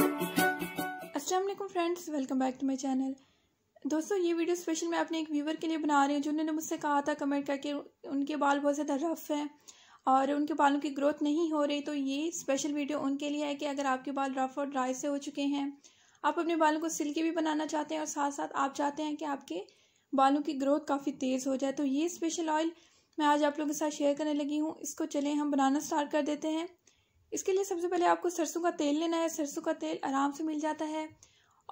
Aslam friends welcome back to my channel दोस्तों ये video special मैं अपने एक व्यूवर के लिए बना रही हूँ जिन्होंने मुझसे कहा था कमेंट करके उनके बाल बहुत ज़्यादा रफ़ हैं और उनके बालों की ग्रोथ नहीं हो रही तो ये स्पेशल वीडियो उनके लिए है कि अगर आपके बाल रफ़ और ड्राई से हो चुके हैं आप अपने बालों को सिल्की भी बनाना चाहते हैं और साथ साथ आप चाहते हैं कि आपके बालों की ग्रोथ काफ़ी तेज़ हो जाए तो ये स्पेशल ऑयल मैं आज आप लोगों के साथ शेयर करने लगी हूँ इसको चले हम बनाना स्टार्ट कर देते हैं इसके लिए सबसे पहले आपको सरसों का तेल लेना है सरसों का तेल आराम से मिल जाता है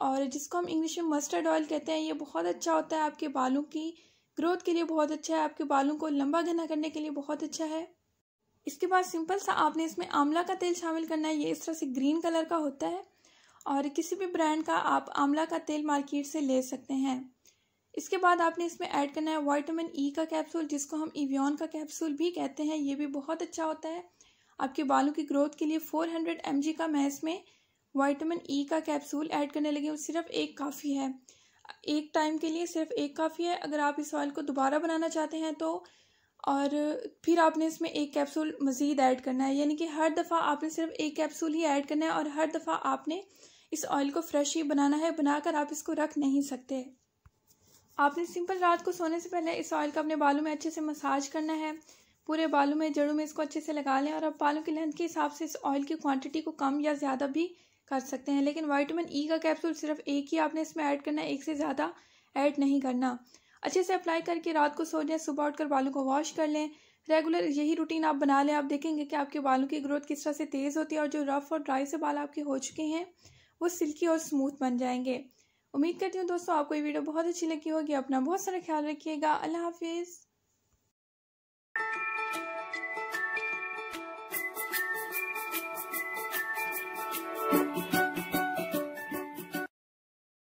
और जिसको हम इंग्लिश में मस्टर्ड ऑयल कहते हैं ये बहुत अच्छा होता है आपके बालों की ग्रोथ के लिए बहुत अच्छा है आपके बालों को लंबा घना करने के लिए बहुत अच्छा है इसके बाद सिंपल सा आपने इसमें आंवला का तेल शामिल करना है ये इस तरह से ग्रीन कलर का होता है और किसी भी ब्रांड का आप आंवला का तेल मार्केट से ले सकते हैं इसके बाद आपने इसमें ऐड करना है वाइटामिन ई e का कैप्सूल जिसको हम इवियन का कैप्सूल भी कहते हैं ये भी बहुत अच्छा होता है आपके बालों की ग्रोथ के लिए 400 हंड्रेड का मैस में वाइटामिन ई e का कैप्सूल ऐड करने लगे हूँ सिर्फ एक काफ़ी है एक टाइम के लिए सिर्फ एक काफ़ी है अगर आप इस ऑयल को दोबारा बनाना चाहते हैं तो और फिर आपने इसमें एक कैप्सूल मज़ीद ऐड करना है यानी कि हर दफ़ा आपने सिर्फ एक कैप्सूल ही ऐड करना है और हर दफ़ा आपने इस ऑयल को फ्रेश ही बनाना है बनाकर आप इसको रख नहीं सकते आपने सिंपल रात को सोने से पहले इस ऑयल का अपने बालों में अच्छे से मसाज करना है पूरे बालों में जड़ों में इसको अच्छे से लगा लें और आप बालों की लेंथ के हिसाब से इस ऑयल की क्वांटिटी को कम या ज़्यादा भी कर सकते हैं लेकिन वाइटमिन ई e का कैप्सूल सिर्फ एक ही आपने इसमें ऐड करना है एक से ज़्यादा ऐड नहीं करना अच्छे से अप्लाई करके रात को सो लें सुबह उठकर बालों को वॉश कर लें रेगुलर यही रूटीन आप बना लें आप देखेंगे कि आपके बालों की ग्रोथ किस तरह से तेज़ होती है और जो रफ़ और ड्राई से बाल आपके हो चुके हैं वो सिल्की और स्मूथ बन जाएंगे उम्मीद करती हूँ दोस्तों आपको ये वीडियो बहुत अच्छी लगी होगी अपना बहुत सारा ख्याल रखिएगा अल्लाह हाफिज़